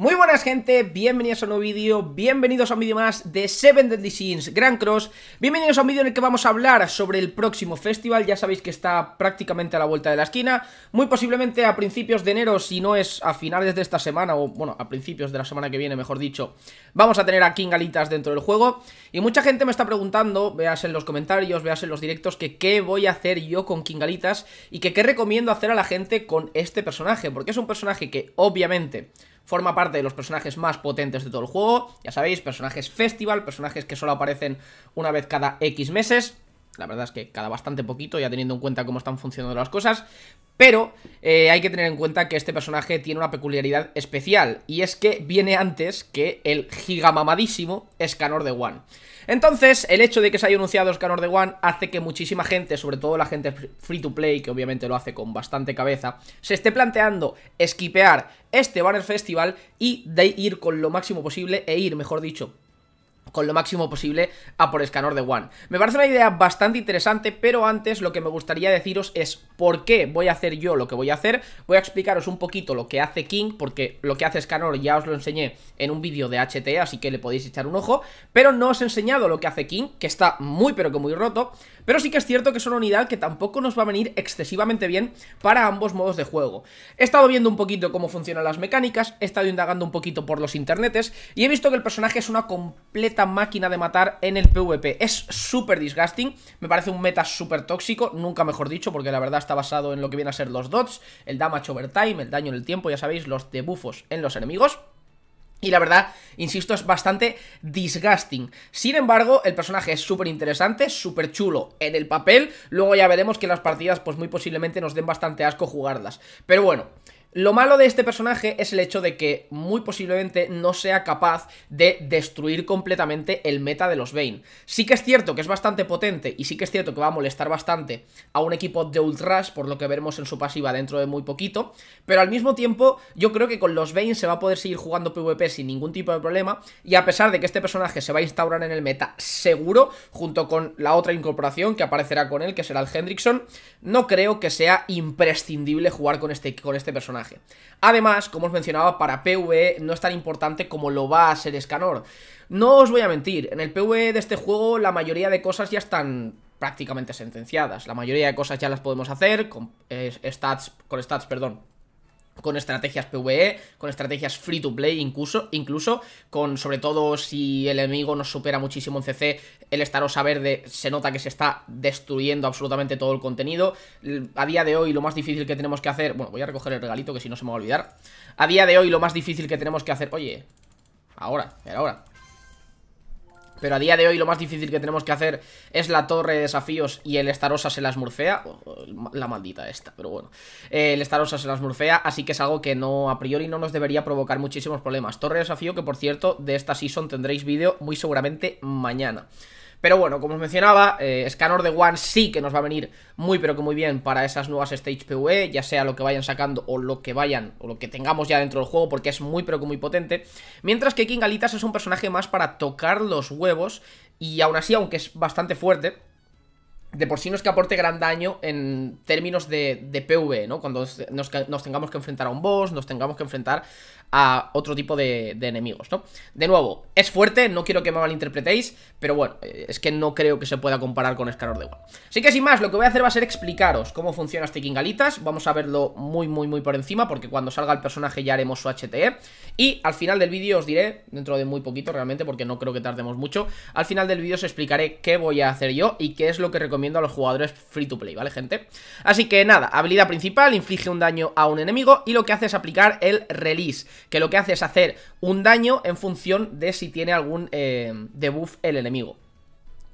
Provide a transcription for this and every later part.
Muy buenas gente, bienvenidos a un nuevo vídeo, bienvenidos a un vídeo más de Seven Deadly Sins Grand Cross Bienvenidos a un vídeo en el que vamos a hablar sobre el próximo festival, ya sabéis que está prácticamente a la vuelta de la esquina Muy posiblemente a principios de enero, si no es a finales de esta semana, o bueno, a principios de la semana que viene mejor dicho Vamos a tener a Kingalitas dentro del juego Y mucha gente me está preguntando, veas en los comentarios, veas en los directos, que qué voy a hacer yo con Kingalitas Y que qué recomiendo hacer a la gente con este personaje, porque es un personaje que obviamente forma parte de los personajes más potentes de todo el juego, ya sabéis, personajes festival, personajes que solo aparecen una vez cada X meses. La verdad es que cada bastante poquito, ya teniendo en cuenta cómo están funcionando las cosas. Pero eh, hay que tener en cuenta que este personaje tiene una peculiaridad especial, y es que viene antes que el gigamamadísimo Scanor de One. Entonces, el hecho de que se haya anunciado Scanor de One hace que muchísima gente, sobre todo la gente free to play, que obviamente lo hace con bastante cabeza, se esté planteando esquipear este Banner Festival y de ir con lo máximo posible, e ir, mejor dicho, con lo máximo posible a por Escanor de One. Me parece una idea bastante interesante, pero antes lo que me gustaría deciros es por qué voy a hacer yo lo que voy a hacer. Voy a explicaros un poquito lo que hace King, porque lo que hace Scanor ya os lo enseñé en un vídeo de HT, así que le podéis echar un ojo, pero no os he enseñado lo que hace King, que está muy pero que muy roto, pero sí que es cierto que es una unidad que tampoco nos va a venir excesivamente bien para ambos modos de juego. He estado viendo un poquito cómo funcionan las mecánicas, he estado indagando un poquito por los internetes y he visto que el personaje es una completa máquina de matar en el PvP. Es súper disgusting, me parece un meta súper tóxico, nunca mejor dicho, porque la verdad está basado en lo que vienen a ser los dots, el damage overtime, el daño en el tiempo, ya sabéis, los debufos en los enemigos. Y la verdad, insisto, es bastante disgusting. Sin embargo, el personaje es súper interesante, súper chulo en el papel. Luego ya veremos que las partidas, pues muy posiblemente nos den bastante asco jugarlas. Pero bueno, lo malo de este personaje es el hecho de que muy posiblemente no sea capaz de destruir completamente el meta de los Vayne. Sí que es cierto que es bastante potente y sí que es cierto que va a molestar bastante a un equipo de Ultras, por lo que veremos en su pasiva dentro de muy poquito, pero al mismo tiempo yo creo que con los Vayne se va a poder seguir jugando PvP sin ningún tipo de problema y a pesar de que este personaje se va a instaurar en el meta seguro, junto con la otra incorporación que aparecerá con él, que será el Hendrickson, no creo que sea imprescindible jugar con este, con este personaje. Además, como os mencionaba, para PvE no es tan importante como lo va a ser Scanor No os voy a mentir, en el PvE de este juego la mayoría de cosas ya están prácticamente sentenciadas. La mayoría de cosas ya las podemos hacer con eh, stats, con stats, perdón, con estrategias PvE, con estrategias free to play incluso, incluso con sobre todo si el enemigo nos supera muchísimo en CC, el saber Verde se nota que se está destruyendo absolutamente todo el contenido. A día de hoy lo más difícil que tenemos que hacer, bueno, voy a recoger el regalito que si no se me va a olvidar. A día de hoy lo más difícil que tenemos que hacer, oye, ahora, ahora. Pero a día de hoy lo más difícil que tenemos que hacer es la torre de desafíos y el estarosa se las murfea. La maldita esta, pero bueno. Eh, el Starosa se las murfea, así que es algo que no a priori no nos debería provocar muchísimos problemas. Torre de desafío que, por cierto, de esta season tendréis vídeo muy seguramente mañana. Pero bueno, como os mencionaba, eh, de One sí que nos va a venir muy pero que muy bien para esas nuevas Stage PvE, ya sea lo que vayan sacando o lo que vayan, o lo que tengamos ya dentro del juego, porque es muy pero que muy potente. Mientras que King es un personaje más para tocar los huevos y aún así, aunque es bastante fuerte de por sí no es que aporte gran daño en términos de, de ¿no? Cuando nos, tengamos que enfrentar a un boss, nos tengamos que enfrentar a otro tipo de, enemigos, ¿no? De nuevo, es fuerte, no quiero que me malinterpretéis, pero bueno, eh, es que no creo que se pueda comparar con escalor de War. Así que sin más, lo que voy a hacer va a ser explicaros cómo funciona este Kingalitas, vamos a verlo muy, muy, muy por encima, porque cuando salga el personaje ya haremos su HTE, y al final del vídeo os diré, dentro de muy poquito realmente, porque no creo que tardemos mucho, al final del vídeo os explicaré qué voy a hacer yo y qué es lo que recomiendo a los jugadores free to play, ¿vale, gente? Así que nada, habilidad principal, inflige un daño a un enemigo y lo que hace es aplicar el release, que lo que hace es hacer un daño en función de si tiene algún eh, debuff el enemigo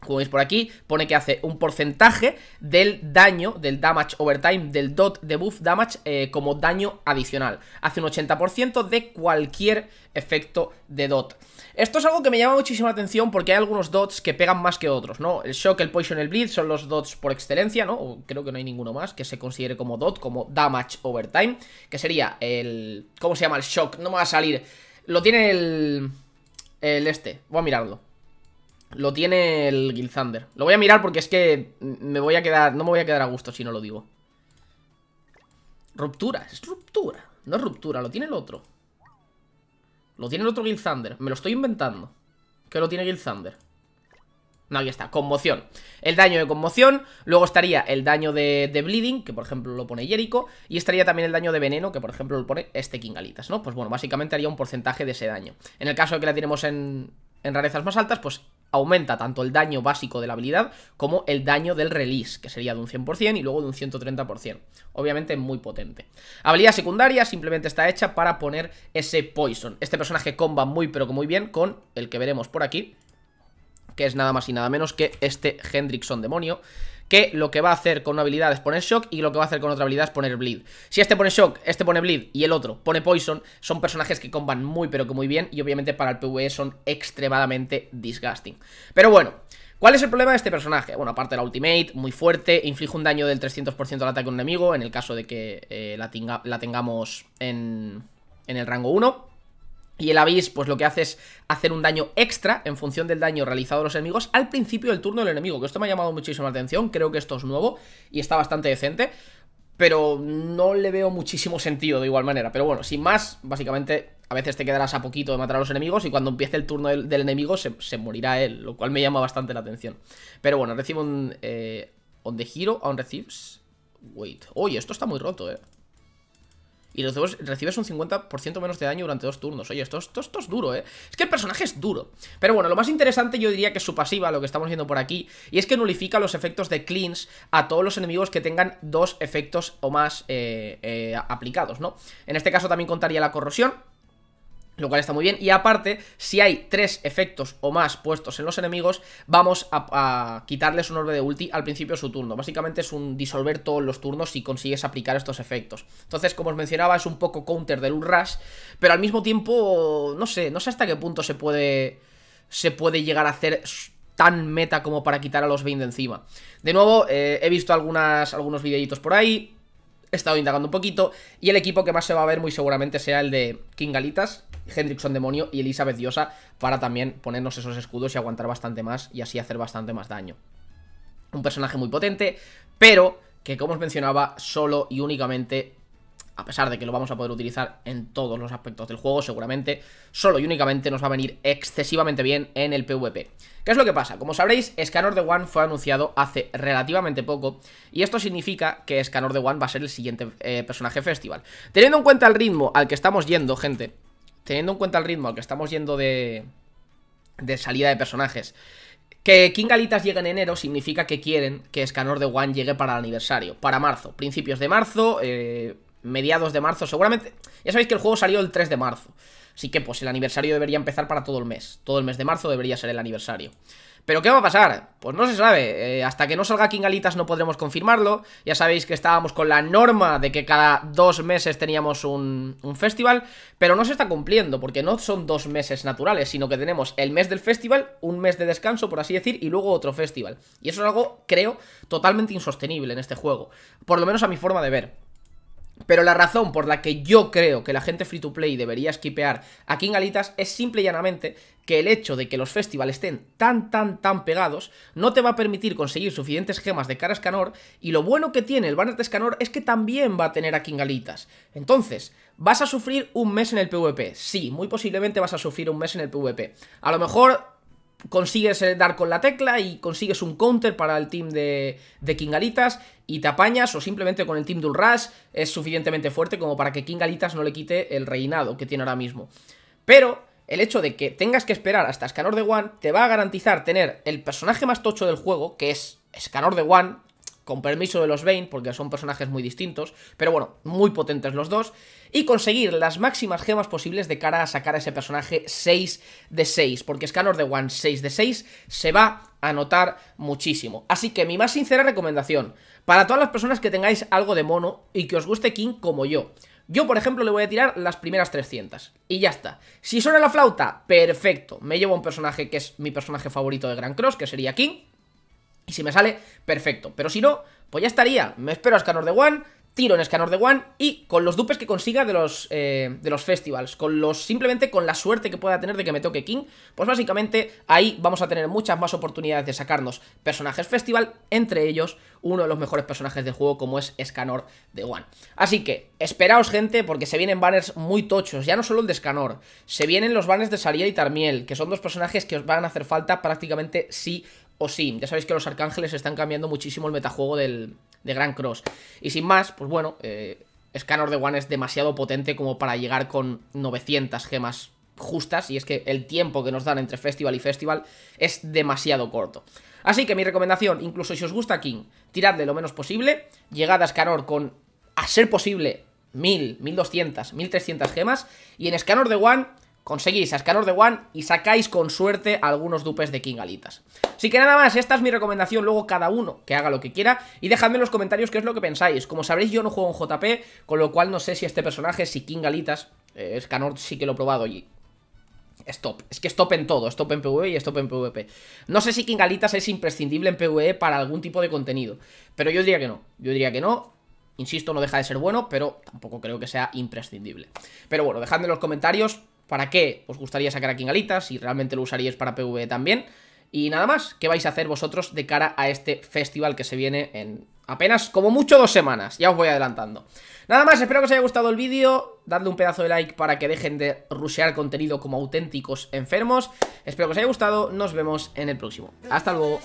como veis por aquí, pone que hace un porcentaje del daño, del damage overtime, del dot de buff damage eh, como daño adicional. Hace un 80% de cualquier efecto de dot. Esto es algo que me llama muchísima atención porque hay algunos dots que pegan más que otros, ¿no? El shock, el poison, el bleed son los dots por excelencia, ¿no? creo que no hay ninguno más que se considere como dot, como damage overtime, que sería el... ¿Cómo se llama el shock? No me va a salir. Lo tiene el... El este, voy a mirarlo lo tiene el Gilzander. Lo voy a mirar porque es que me voy a quedar... No me voy a quedar a gusto si no lo digo. Ruptura. Es ruptura. No es ruptura, lo tiene el otro. Lo tiene el otro Gilzander. Me lo estoy inventando. Que lo tiene Gilzander. No, aquí está, conmoción El daño de conmoción, luego estaría el daño de, de, bleeding, que por ejemplo lo pone Jericho Y estaría también el daño de veneno, que por ejemplo lo pone este Kingalitas, ¿no? Pues bueno, básicamente haría un porcentaje de ese daño En el caso de que la tenemos en, en rarezas más altas, pues aumenta tanto el daño básico de la habilidad como el daño del release, que sería de un 100% y luego de un 130%. Obviamente muy potente. Habilidad secundaria simplemente está hecha para poner ese poison. Este personaje comba muy pero muy bien con el que veremos por aquí, que es nada más y nada menos que este Hendrickson demonio, que lo que va a hacer con una habilidad es poner shock y lo que va a hacer con otra habilidad es poner bleed. Si este pone shock, este pone bleed y el otro pone poison, son personajes que comban muy pero que muy bien y obviamente para el PvE son extremadamente disgusting. Pero bueno, ¿Cuál es el problema de este personaje? Bueno, aparte de la ultimate, muy fuerte, inflige un daño del 300% al ataque a un enemigo en el caso de que eh, la, tengamos en, en el rango 1. Y el avis pues lo que hace es hacer un daño extra en función del daño realizado a los enemigos al principio del turno del enemigo, que esto me ha llamado muchísima atención, creo que esto es nuevo y está bastante decente, pero no le veo muchísimo sentido de igual manera. Pero bueno, sin más, básicamente a veces te quedarás a poquito de matar a los enemigos y cuando empiece el turno del, enemigo se, morirá él, lo cual me llama bastante la atención. Pero bueno, recibo un... Eh, on the hero, on receives... Wait. Oye, esto está muy roto, eh. Y los dos recibes un 50% menos de daño durante dos turnos. Oye, esto, es duro, ¿eh? Es que el personaje es duro. Pero bueno, lo más interesante yo diría que es su pasiva, lo que estamos viendo por aquí. Y es que nulifica los efectos de cleans a todos los enemigos que tengan dos efectos o más eh, eh, aplicados, ¿no? En este caso también contaría la corrosión. Lo cual está muy bien. Y aparte, si hay tres efectos o más puestos en los enemigos, vamos a, quitarles un orden de ulti al principio de su turno. Básicamente es un disolver todos los turnos si consigues aplicar estos efectos. Entonces, como os mencionaba, es un poco counter del rush pero al mismo tiempo, no sé, no sé hasta qué punto se puede, se puede llegar a hacer tan meta como para quitar a los 20 de encima. De nuevo, eh, he visto algunas, algunos videitos por ahí, he estado indagando un poquito, y el equipo que más se va a ver muy seguramente sea el de Kingalitas, Hendrickson Demonio y Elizabeth Diosa para también ponernos esos escudos y aguantar bastante más y así hacer bastante más daño. Un personaje muy potente, pero que como os mencionaba, solo y únicamente a pesar de que lo vamos a poder utilizar en todos los aspectos del juego seguramente, solo y únicamente nos va a venir excesivamente bien en el PvP. ¿Qué es lo que pasa? Como sabréis, Scanner de One fue anunciado hace relativamente poco y esto significa que Scanner de One va a ser el siguiente eh, personaje festival. Teniendo en cuenta el ritmo al que estamos yendo, gente, teniendo en cuenta el ritmo al que estamos yendo de, de salida de personajes, que King Galitas llegue en enero significa que quieren que Escanor de One llegue para el aniversario, para marzo, principios de marzo, eh, mediados de marzo, seguramente. Ya sabéis que el juego salió el 3 de marzo. Así que pues el aniversario debería empezar para todo el mes. Todo el mes de marzo debería ser el aniversario. ¿Pero qué va a pasar? Pues no se sabe. Eh, hasta que no salga Kingalitas no podremos confirmarlo. Ya sabéis que estábamos con la norma de que cada dos meses teníamos un, festival, pero no se está cumpliendo, porque no son dos meses naturales, sino que tenemos el mes del festival, un mes de descanso, por así decir, y luego otro festival. Y eso es algo, creo, totalmente insostenible en este juego. Por lo menos a mi forma de ver. Pero la razón por la que yo creo que la gente free to play debería esquipear a en Galitas es simple y llanamente que el hecho de que los festivales estén tan, tan, tan pegados no te va a permitir conseguir suficientes gemas de cara a Escanor y lo bueno que tiene el banner de Escanor es que también va a tener a en Galitas. Entonces, ¿vas a sufrir un mes en el PvP? Sí, muy posiblemente vas a sufrir un mes en el PvP. A lo mejor consigues eh, dar con la tecla y consigues un counter para el team de, Kingalitas y te apañas o simplemente con el team de Ulras es suficientemente fuerte como para que Kingalitas no le quite el reinado que tiene ahora mismo. Pero el hecho de que tengas que esperar hasta Scanor de One te va a garantizar tener el personaje más tocho del juego, que es Scanor de One, con permiso de los Bane, porque son personajes muy distintos, pero bueno, muy potentes los dos, y conseguir las máximas gemas posibles de cara a sacar a ese personaje 6 de 6, porque Scanner de One 6 de 6 se va a notar muchísimo. Así que mi más sincera recomendación, para todas las personas que tengáis algo de mono y que os guste King como yo, yo, por ejemplo, le voy a tirar las primeras 300. Y ya está. Si suena la flauta, perfecto. Me llevo un personaje que es mi personaje favorito de Gran Cross, que sería King. Y si me sale, perfecto. Pero si no, pues ya estaría. Me espero a Scanor de One, tiro en Scanor de One y con los dupes que consiga de los, eh, de los festivals, con los simplemente con la suerte que pueda tener de que me toque King, pues básicamente ahí vamos a tener muchas más oportunidades de sacarnos personajes festival, entre ellos uno de los mejores personajes del juego como es Scanor de One. Así que, esperaos gente, porque se vienen banners muy tochos, ya no solo el de Scanor, se vienen los banners de Saria y Tarmiel, que son dos personajes que os van a hacer falta prácticamente sí o sí, Ya sabéis que los arcángeles están cambiando muchísimo el metajuego del, de Grand Cross. Y sin más, pues bueno, eh, Scanner de One es demasiado potente como para llegar con 900 gemas justas y es que el tiempo que nos dan entre festival y festival es demasiado corto. Así que mi recomendación, incluso si os gusta King, tiradle lo menos posible, llegad a Scanner con, a ser posible, 1000, 1200, 1300 gemas y en Scanner de One conseguís a de One y sacáis con suerte algunos dupes de Kingalitas. Así que nada más, esta es mi recomendación, luego cada uno que haga lo que quiera y dejadme en los comentarios qué es lo que pensáis. Como sabréis yo no juego en JP, con lo cual no sé si este personaje, si Kingalitas, Es eh, Escanor sí que lo he probado y Stop, es que stop en todo, stop en PvE y stop en PvP. No sé si Kingalitas es imprescindible en PvE para algún tipo de contenido, pero yo diría que no, yo diría que no. Insisto, no deja de ser bueno, pero tampoco creo que sea imprescindible. Pero bueno, dejadme en los comentarios para qué os gustaría sacar a Kingalitas, si realmente lo usaríais para PvE también. Y nada más, ¿qué vais a hacer vosotros de cara a este festival que se viene en apenas como mucho dos semanas? Ya os voy adelantando. Nada más, espero que os haya gustado el vídeo, dadle un pedazo de like para que dejen de rushear contenido como auténticos enfermos. Espero que os haya gustado, nos vemos en el próximo. Hasta luego.